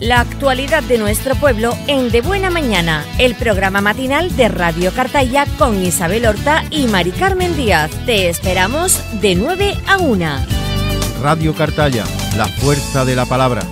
La actualidad de nuestro pueblo en De Buena Mañana, el programa matinal de Radio Cartaya con Isabel Horta y Mari Carmen Díaz. Te esperamos de 9 a 1. Radio Cartaya, la fuerza de la palabra.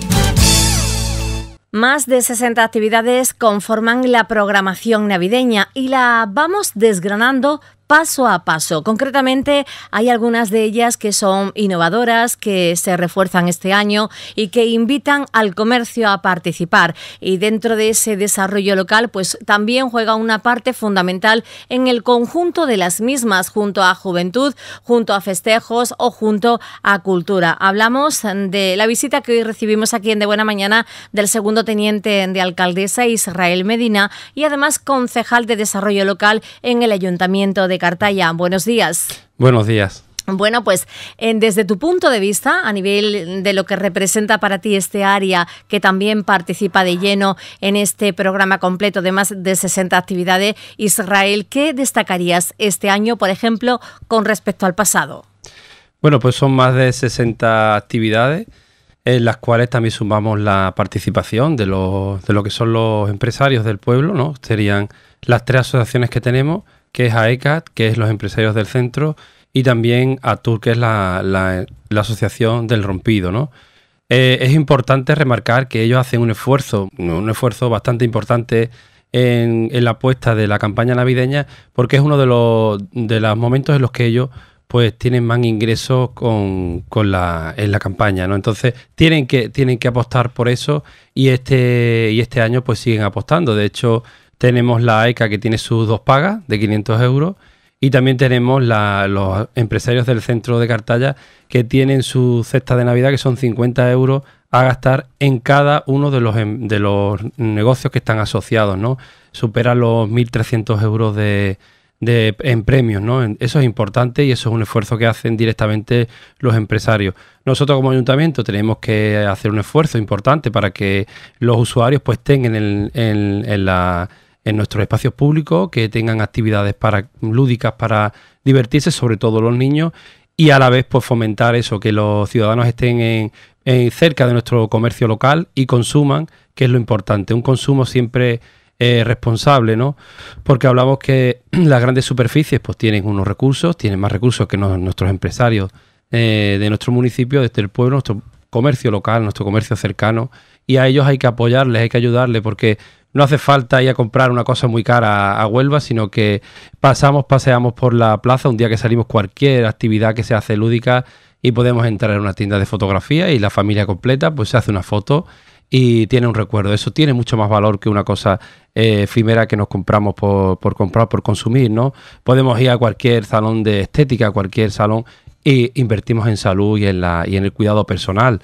Más de 60 actividades conforman la programación navideña y la vamos desgranando paso a paso. Concretamente, hay algunas de ellas que son innovadoras, que se refuerzan este año y que invitan al comercio a participar. Y dentro de ese desarrollo local, pues también juega una parte fundamental en el conjunto de las mismas, junto a juventud, junto a festejos o junto a cultura. Hablamos de la visita que hoy recibimos aquí en De Buena Mañana del segundo teniente de alcaldesa Israel Medina y además concejal de desarrollo local en el Ayuntamiento de Cartaya. Buenos días. Buenos días. Bueno, pues eh, desde tu punto de vista, a nivel de lo que representa para ti este área, que también participa de lleno en este programa completo de más de 60 actividades, Israel, ¿qué destacarías este año, por ejemplo, con respecto al pasado? Bueno, pues son más de 60 actividades en las cuales también sumamos la participación de, los, de lo que son los empresarios del pueblo, ¿no? Serían las tres asociaciones que tenemos que es a ECAT, que es los empresarios del centro, y también a TUR, que es la, asociación del rompido, ¿no? Eh, es importante remarcar que ellos hacen un esfuerzo, un esfuerzo bastante importante en, la apuesta de la campaña navideña, porque es uno de los, de los momentos en los que ellos pues tienen más ingresos con, la, en la campaña, ¿no? Entonces tienen que, tienen que apostar por eso y este, y este año pues siguen apostando. De hecho, tenemos la AECA que tiene sus dos pagas de 500 euros. Y también tenemos los empresarios del centro de Cartalla que tienen su cesta de Navidad, que son 50 euros a gastar en cada uno de los, em, de los negocios que están asociados, ¿no? Supera los 1.300 euros de, en premios, ¿no? Eso es importante y eso es un esfuerzo que hacen directamente los empresarios. Nosotros como ayuntamiento tenemos que hacer un esfuerzo importante para que los usuarios pues estén en la en nuestros espacios públicos, que tengan actividades para, lúdicas para divertirse, sobre todo los niños, y a la vez pues, fomentar eso, que los ciudadanos estén en, cerca de nuestro comercio local y consuman, que es lo importante, un consumo siempre eh, responsable, ¿no? Porque hablamos que las grandes superficies pues tienen unos recursos, tienen más recursos que nuestros empresarios eh, de nuestro municipio, desde el pueblo, nuestro, comercio local, nuestro comercio cercano, y a ellos hay que apoyarles, hay que ayudarles, porque no hace falta ir a comprar una cosa muy cara a Huelva, sino que pasamos, paseamos por la plaza, un día que salimos cualquier actividad que se hace lúdica y podemos entrar en una tienda de fotografía y la familia completa pues se hace una foto y tiene un recuerdo. Eso tiene mucho más valor que una cosa eh, efímera que nos compramos por, por, comprar, por consumir, ¿no? Podemos ir a cualquier salón de estética, a cualquier salón y invertimos en salud y en, la, y en el cuidado personal.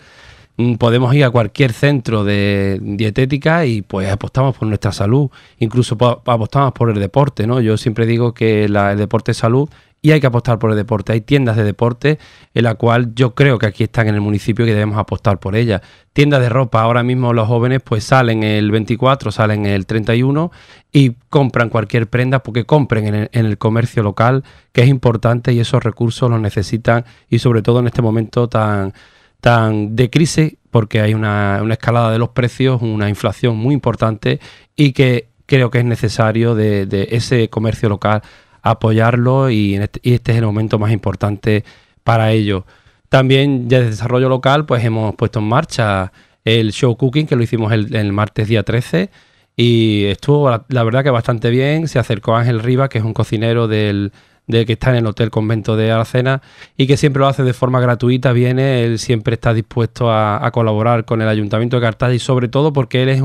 Mm, podemos ir a cualquier centro de dietética y pues apostamos por nuestra salud, incluso apostamos por el deporte, ¿no? Yo siempre digo que el deporte es salud y hay que apostar por el deporte. Hay tiendas de deporte en la cual yo creo que aquí están en el municipio que debemos apostar por ellas. Tiendas de ropa, ahora mismo los jóvenes pues salen el 24, salen el 31 y compran cualquier prenda porque compren en el, comercio local, que es importante y esos recursos los necesitan y sobre todo en este momento tan, tan de crisis porque hay una, escalada de los precios, una inflación muy importante y que creo que es necesario de ese comercio local apoyarlo y, este, y este es el momento más importante para ello. También desde desarrollo local pues hemos puesto en marcha el show cooking que lo hicimos el, martes día 13 y estuvo la, la, verdad que bastante bien. Se acercó Ángel Riva, que es un cocinero del, de que está en el Hotel Convento de Aracena y que siempre lo hace de forma gratuita, viene, él siempre está dispuesto a, colaborar con el Ayuntamiento de Cartagena y sobre todo porque él es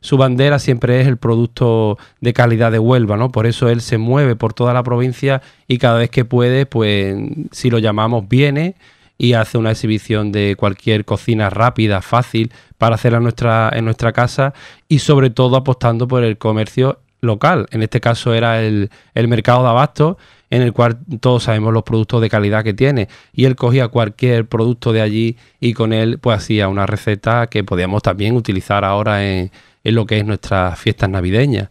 su bandera siempre es el producto de calidad de Huelva, Por eso él se mueve por toda la provincia y cada vez que puede, pues si lo llamamos viene y hace una exhibición de cualquier cocina rápida, fácil, para hacer nuestra, en nuestra casa y sobre todo apostando por el comercio local. En este caso era el, el mercado de abastos en el cual todos sabemos los productos de calidad que tiene. Y él cogía cualquier producto de allí y con él pues hacía una receta que podíamos también utilizar ahora en, lo que es nuestras fiestas navideñas.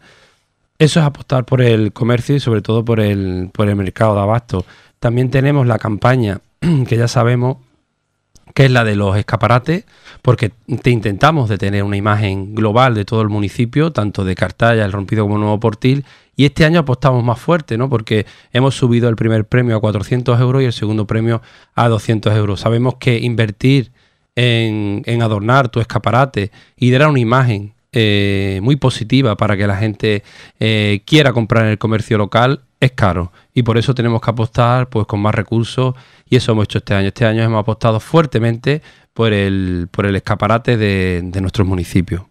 Eso es apostar por el comercio y sobre todo por el, por el mercado de abasto. También tenemos la campaña que ya sabemos que es la de los escaparates, porque te intentamos de tener una imagen global de todo el municipio, tanto de Cartaya, el Rompido como Nuevo Portil, y este año apostamos más fuerte, ¿no? Porque hemos subido el primer premio a 400 euros y el segundo premio a 200 euros. Sabemos que invertir en, adornar tu escaparate y dar una imagen eh, muy positiva para que la gente eh, quiera comprar en el comercio local es caro y por eso tenemos que apostar pues con más recursos y eso hemos hecho este año. Este año hemos apostado fuertemente por el, por el escaparate de, de nuestros municipios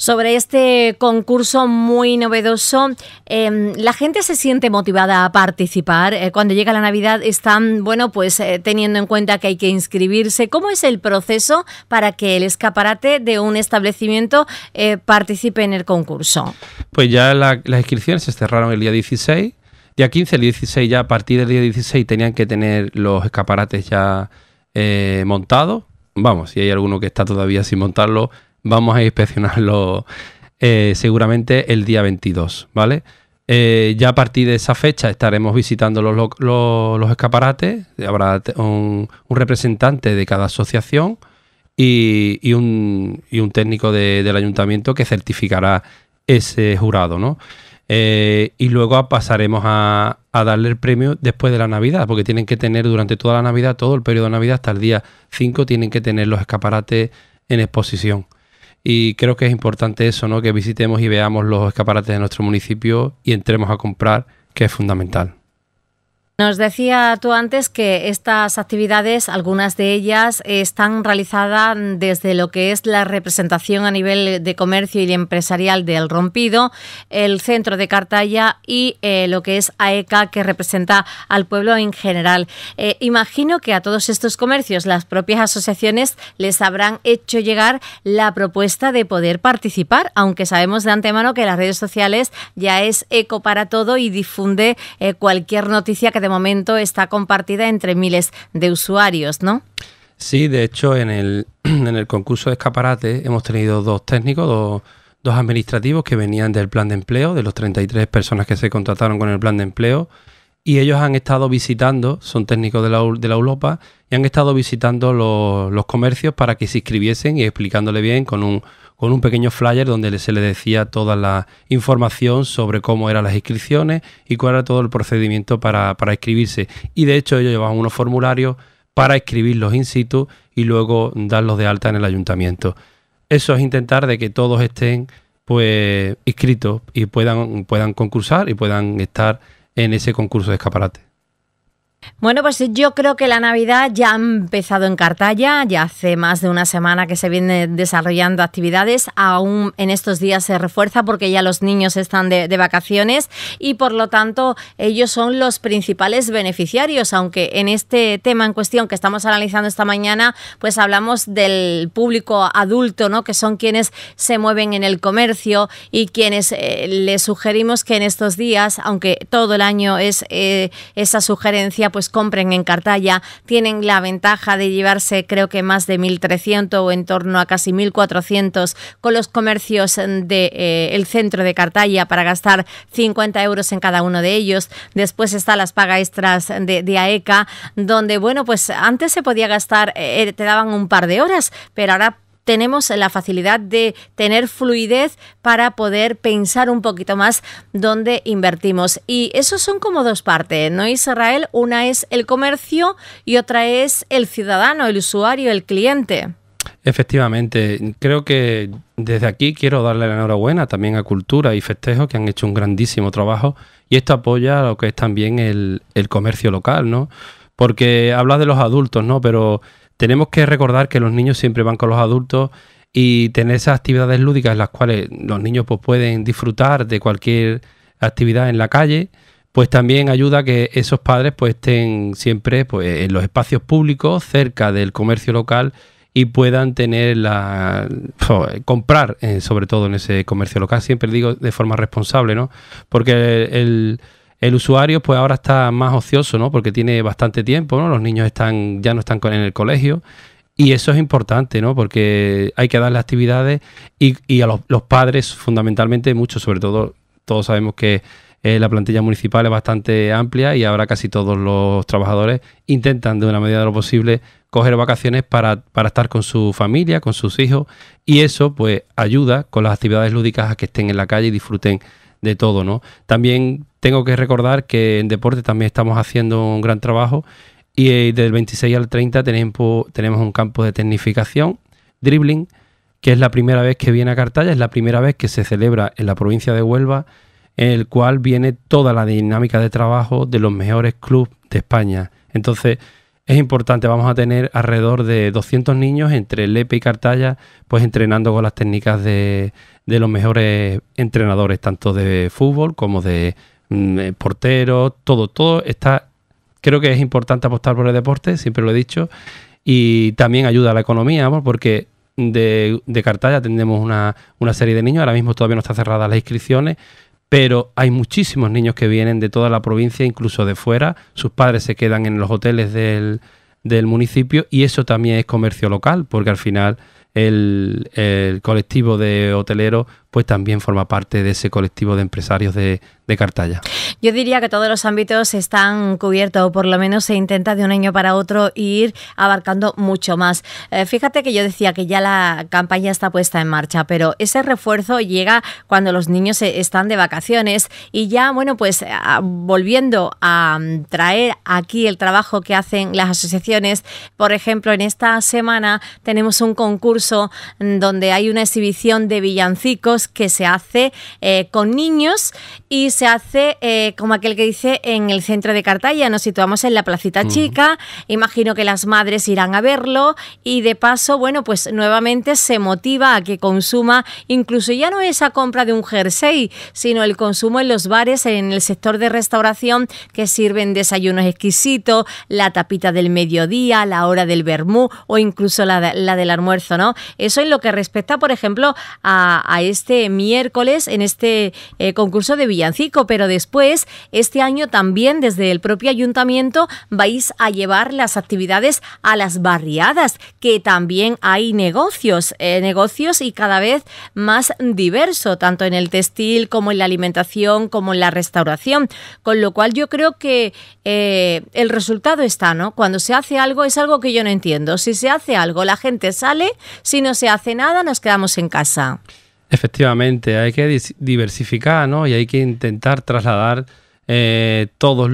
sobre este concurso muy novedoso. Em, la gente se siente motivada a participar. Eh, cuando llega la Navidad están, bueno, pues eh, teniendo en cuenta que hay que inscribirse. ¿Cómo es el proceso para que el escaparate de un establecimiento eh, participe en el concurso? Pues ya las inscripciones se cerraron el día 16. Día 15, el 16 ya, a partir del día 16 tenían que tener los escaparates ya montados. Vamos, si hay alguno que está todavía sin montarlo, vamos a inspeccionarlo eh, seguramente el día 22, ¿vale? Eh, ya a partir de esa fecha estaremos visitando los, escaparates, habrá un, representante de cada asociación y, un, técnico del ayuntamiento que certificará ese jurado, ¿no? Eh, y luego pasaremos a, a, darle el premio después de la Navidad, porque tienen que tener durante toda la Navidad, todo el periodo de Navidad, hasta el día 5, tienen que tener los escaparates en exposición. Y creo que es importante eso, ¿no? Que visitemos y veamos los escaparates de nuestro municipio y entremos a comprar, que es fundamental. Nos decía tú antes que estas actividades, algunas de ellas, están realizadas desde lo que es la representación a nivel de comercio y empresarial del Rompido, el centro de Cartaya y eh, lo que es AECA, e que representa al pueblo en general. Eh, imagino que a todos estos comercios, las propias asociaciones les habrán hecho llegar la propuesta de poder participar, aunque sabemos de antemano que las redes sociales ya es eco para todo y difunde eh, cualquier noticia que momento está compartida entre miles de usuarios, ¿no? Sí, de hecho, en el, en el concurso de escaparate hemos tenido dos técnicos, dos, dos administrativos que venían del plan de empleo, de los 33 personas que se contrataron con el plan de empleo, y ellos han estado visitando, son técnicos de la, de la ULOPA, y han estado visitando los, los comercios para que se inscribiesen y explicándole bien con un, con un pequeño flyer donde se le decía toda la información sobre cómo eran las inscripciones y cuál era todo el procedimiento para, para inscribirse. Y de hecho ellos llevaban unos formularios para escribirlos in situ y luego darlos de alta en el ayuntamiento. Eso es intentar de que todos estén pues inscritos y puedan, puedan concursar y puedan estar en ese concurso de escaparate. Bueno, pues yo creo que la Navidad ya ha empezado en Cartaya, ya hace más de una semana que se viene desarrollando actividades, aún en estos días se refuerza porque ya los niños están de, vacaciones y por lo tanto ellos son los principales beneficiarios, aunque en este tema en cuestión que estamos analizando esta mañana, pues hablamos del público adulto, ¿no? que son quienes se mueven en el comercio y quienes eh, les sugerimos que en estos días, aunque todo el año es eh, esa sugerencia, pues compren en Cartaya. Tienen la ventaja de llevarse creo que más de 1.300 o en torno a casi 1.400 con los comercios del de, eh, el centro de Cartaya para gastar 50 euros en cada uno de ellos. Después está las paga extras de, AECA, e donde bueno, pues antes se podía gastar, eh, eh, te daban un par de horas, pero ahora tenemos la facilidad de tener fluidez para poder pensar un poquito más dónde invertimos. Y eso son como dos partes, ¿no, Israel? Una es el comercio y otra es el ciudadano, el usuario, el cliente. Efectivamente, creo que desde aquí quiero darle la enhorabuena también a Cultura y Festejo que han hecho un grandísimo trabajo y esto apoya lo que es también el, comercio local, ¿no? Porque habla de los adultos, ¿no? Pero tenemos que recordar que los niños siempre van con los adultos y tener esas actividades lúdicas en las cuales los niños pues, pueden disfrutar de cualquier actividad en la calle, pues también ayuda a que esos padres pues, estén siempre pues, en los espacios públicos, cerca del comercio local y puedan tener la comprar eh, sobre todo en ese comercio local siempre digo de forma responsable no porque el, el usuario pues ahora está más ocioso, ¿no? Porque tiene bastante tiempo, ¿no? Los niños están, ya no están en el colegio. Y eso es importante, ¿no? Porque hay que darle actividades y, a los, padres, fundamentalmente, mucho, sobre todo, todos sabemos que eh, la plantilla municipal es bastante amplia y ahora casi todos los trabajadores intentan, de una medida de lo posible, coger vacaciones para, para estar con su familia, con sus hijos. Y eso, pues, ayuda con las actividades lúdicas a que estén en la calle y disfruten de todo, ¿no? También tengo que recordar que en deporte también estamos haciendo un gran trabajo y eh, del 26 al 30 tenemos, un campo de tecnificación, dribbling, que es la primera vez que viene a Cartaya, es la primera vez que se celebra en la provincia de Huelva, en el cual viene toda la dinámica de trabajo de los mejores clubes de España. Entonces, es importante. Vamos a tener alrededor de 200 niños entre Lepe y Cartaya, pues entrenando con las técnicas de, los mejores entrenadores, tanto de fútbol como de mm, eh, porteros, todo, todo está... Creo que es importante apostar por el deporte, siempre lo he dicho, y también ayuda a la economía, porque de, de Cartaya tenemos una, una serie de niños, ahora mismo todavía no están cerradas las inscripciones, pero hay muchísimos niños que vienen de toda la provincia, incluso de fuera, sus padres se quedan en los hoteles del, municipio y eso también es comercio local, porque al final el, el colectivo de hoteleros pues también forma parte de ese colectivo de empresarios de, yo diría que todos los ámbitos están cubiertos, por lo menos se intenta de un año para otro ir abarcando mucho más. Eh, fíjate que yo decía que ya la campaña está puesta en marcha, pero ese refuerzo llega cuando los niños están de vacaciones y ya, bueno, pues eh, volviendo a mm, traer aquí el trabajo que hacen las asociaciones, por ejemplo, en esta semana tenemos un concurso mm, donde hay una exhibición de villancicos que se hace eh, con niños y se se hace, eh, como aquel que dice, en el centro de Cartaya. Nos situamos en la Placita Chica. Imagino que las madres irán a verlo y de paso, bueno, pues nuevamente se motiva a que consuma, incluso ya no esa compra de un jersey, sino el consumo en los bares, en el sector de restauración que sirven desayunos exquisitos, la tapita del mediodía, la hora del vermú o incluso la, la del almuerzo, ¿no? Eso en lo que respecta, por ejemplo, a, este miércoles, en este eh, concurso de villancicos pero después, este año también desde el propio ayuntamiento vais a llevar las actividades a las barriadas, que también hay negocios, eh, negocios y cada vez más diverso, tanto en el textil como en la alimentación, como en la restauración. Con lo cual yo creo que eh, el resultado está, ¿no? Cuando se hace algo es algo que yo no entiendo. Si se hace algo, la gente sale, si no se hace nada, nos quedamos en casa. Efectivamente, hay que diversificar ¿no? y hay que intentar trasladar eh, todas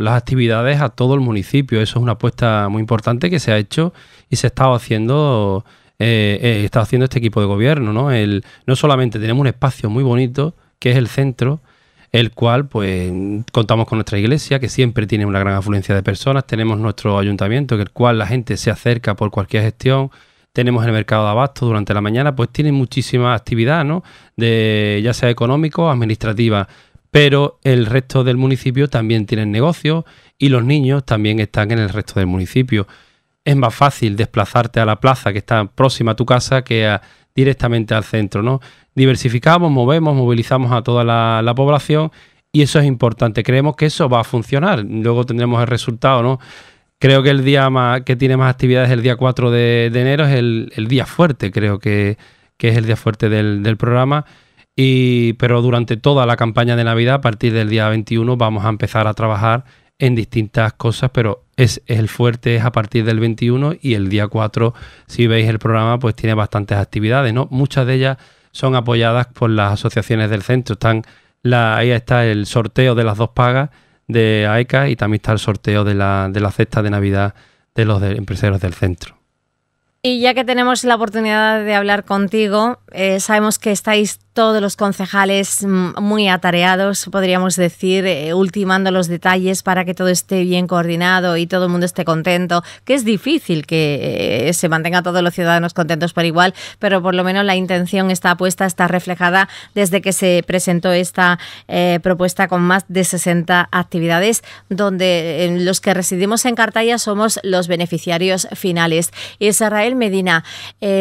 las actividades a todo el municipio. Eso es una apuesta muy importante que se ha hecho y se ha haciendo, eh, eh, está haciendo este equipo de gobierno. ¿no? El, no solamente tenemos un espacio muy bonito, que es el centro, el cual pues contamos con nuestra iglesia que siempre tiene una gran afluencia de personas, tenemos nuestro ayuntamiento, que el cual la gente se acerca por cualquier gestión, tenemos el mercado de abasto durante la mañana, pues tienen muchísima actividad, ¿no? De, ya sea económico administrativa. Pero el resto del municipio también tiene negocios y los niños también están en el resto del municipio. Es más fácil desplazarte a la plaza que está próxima a tu casa que directamente al centro, ¿no? Diversificamos, movemos, movilizamos a toda la, la población y eso es importante. Creemos que eso va a funcionar. Luego tendremos el resultado, ¿no? Creo que el día que tiene más actividades el día 4 de, enero es el, día fuerte, creo que, es el día fuerte del, programa. Y, pero durante toda la campaña de Navidad, a partir del día 21, vamos a empezar a trabajar en distintas cosas, pero es, el fuerte es a partir del 21 y el día 4, si veis el programa, pues tiene bastantes actividades, ¿no? Muchas de ellas son apoyadas por las asociaciones del centro. Están la, ahí está el sorteo de las dos pagas, de AECA e y también está el sorteo de la, de cesta de Navidad de los empresarios del centro. Y ya que tenemos la oportunidad de hablar contigo, eh, sabemos que estáis todos los concejales mm, muy atareados, podríamos decir, eh, ultimando los detalles para que todo esté bien coordinado y todo el mundo esté contento, que es difícil que eh, se mantenga a todos los ciudadanos contentos por igual, pero por lo menos la intención está puesta, está reflejada desde que se presentó esta eh, propuesta con más de 60 actividades, donde los que residimos en Cartaya somos los beneficiarios finales. Israel Medina,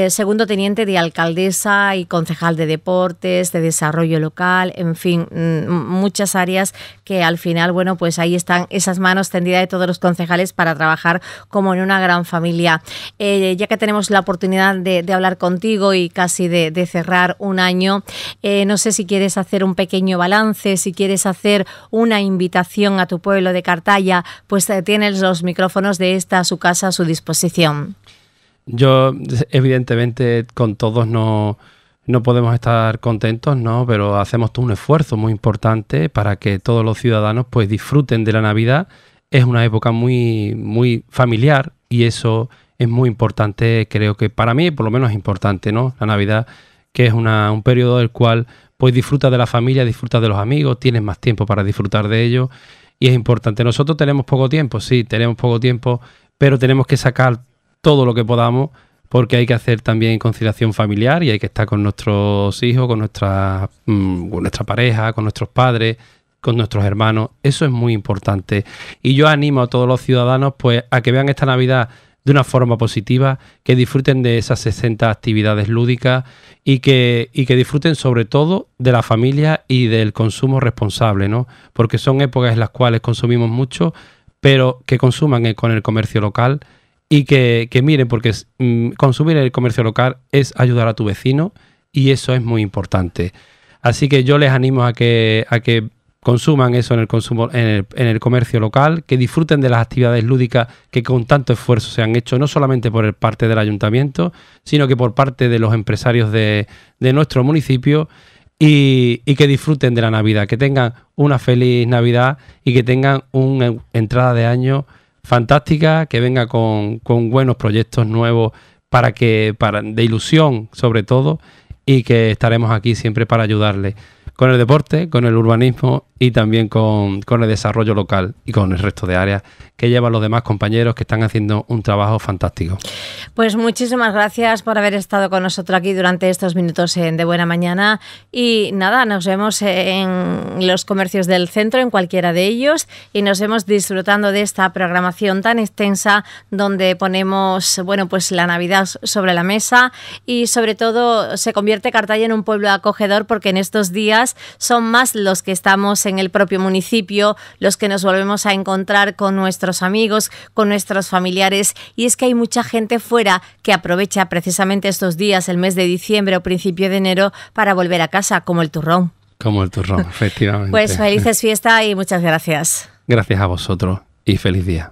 segundo teniente de alcaldesa y concejal de deporte, de desarrollo local, en fin, mm, muchas áreas que al final, bueno, pues ahí están esas manos tendidas de todos los concejales para trabajar como en una gran familia. Eh, ya que tenemos la oportunidad de, hablar contigo y casi de, cerrar un año, eh, no sé si quieres hacer un pequeño balance, si quieres hacer una invitación a tu pueblo de Cartaya, pues eh, tienes los micrófonos de esta su casa a su disposición. Yo, evidentemente, con todos no no podemos estar contentos, no, pero hacemos todo un esfuerzo muy importante para que todos los ciudadanos pues disfruten de la Navidad. Es una época muy, muy familiar y eso es muy importante, creo que para mí por lo menos es importante, ¿no? La Navidad, que es una, un periodo del cual pues disfruta de la familia, disfrutas de los amigos, tienes más tiempo para disfrutar de ellos y es importante. Nosotros tenemos poco tiempo, sí, tenemos poco tiempo, pero tenemos que sacar todo lo que podamos porque hay que hacer también conciliación familiar y hay que estar con nuestros hijos, con nuestra, mm, nuestra pareja, con nuestros padres, con nuestros hermanos. Eso es muy importante. Y yo animo a todos los ciudadanos pues, a que vean esta Navidad de una forma positiva, que disfruten de esas 60 actividades lúdicas y que, que disfruten sobre todo de la familia y del consumo responsable, Porque son épocas en las cuales consumimos mucho, pero que consuman con el comercio local y que, miren, porque mm, consumir el comercio local es ayudar a tu vecino y eso es muy importante. Así que yo les animo a que, a que consuman eso en el, consumo, en el, comercio local, que disfruten de las actividades lúdicas que con tanto esfuerzo se han hecho, no solamente por parte del ayuntamiento, sino que por parte de los empresarios de, nuestro municipio y, y, que disfruten de la Navidad, que tengan una feliz Navidad y que tengan una entrada de año fantástica, que venga con, con buenos proyectos nuevos para que, para, de ilusión sobre todo, y que estaremos aquí siempre para ayudarle con el deporte, con el urbanismo y también con, el desarrollo local y con el resto de áreas que llevan los demás compañeros que están haciendo un trabajo fantástico. Pues muchísimas gracias por haber estado con nosotros aquí durante estos minutos de Buena Mañana y nada, nos vemos en los comercios del centro, en cualquiera de ellos y nos vemos disfrutando de esta programación tan extensa donde ponemos, bueno, pues la Navidad sobre la mesa y sobre todo se convierte Cartaya en un pueblo acogedor porque en estos días son más los que estamos en el propio municipio, los que nos volvemos a encontrar con nuestros amigos, con nuestros familiares, y es que hay mucha gente fuera que aprovecha precisamente estos días, el mes de diciembre o principio de enero, para volver a casa, como el turrón. Como el turrón, efectivamente. Pues felices fiesta y muchas gracias. Gracias a vosotros y feliz día.